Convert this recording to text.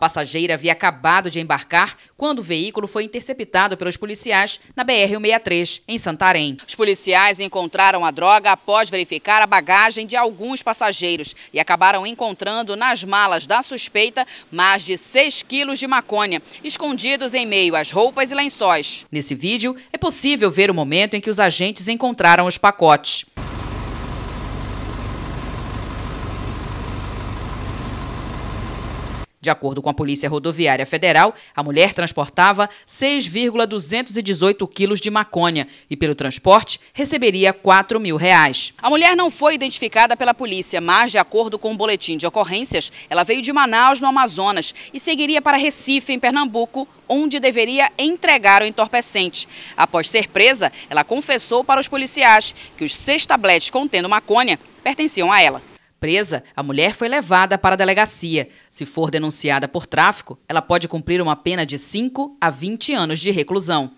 passageira havia acabado de embarcar quando o veículo foi interceptado pelos policiais na BR-163, em Santarém. Os policiais encontraram a droga após verificar a bagagem de alguns passageiros e acabaram encontrando nas malas da suspeita mais de 6 quilos de maconha, escondidos em meio às roupas e lençóis. Nesse vídeo, é possível ver o momento em que os agentes encontraram os pacotes. De acordo com a Polícia Rodoviária Federal, a mulher transportava 6,218 quilos de maconha e, pelo transporte, receberia 4 mil reais. A mulher não foi identificada pela polícia, mas, de acordo com o um boletim de ocorrências, ela veio de Manaus, no Amazonas, e seguiria para Recife, em Pernambuco, onde deveria entregar o entorpecente. Após ser presa, ela confessou para os policiais que os seis tabletes contendo maconha pertenciam a ela. Presa, a mulher foi levada para a delegacia. Se for denunciada por tráfico, ela pode cumprir uma pena de 5 a 20 anos de reclusão.